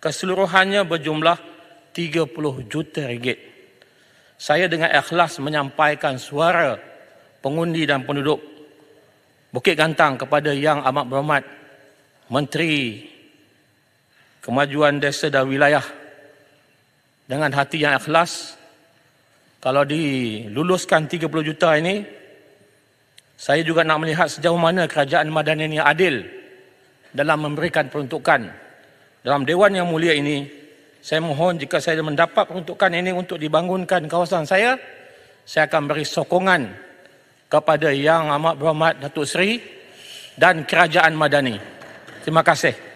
Keseluruhannya berjumlah 30 juta ringgit. Saya dengan ikhlas menyampaikan suara pengundi dan penduduk Bukit Gantang kepada Yang Amat Berhormat Menteri Kemajuan Desa dan Wilayah dengan hati yang ikhlas kalau diluluskan 30 juta ini saya juga nak melihat sejauh mana kerajaan Madani ini adil dalam memberikan peruntukan. Dalam dewan yang mulia ini, saya mohon jika saya mendapat peruntukan ini untuk dibangunkan kawasan saya, saya akan beri sokongan kepada Yang Amat Berhormat Datuk Seri dan Kerajaan Madani. Terima kasih.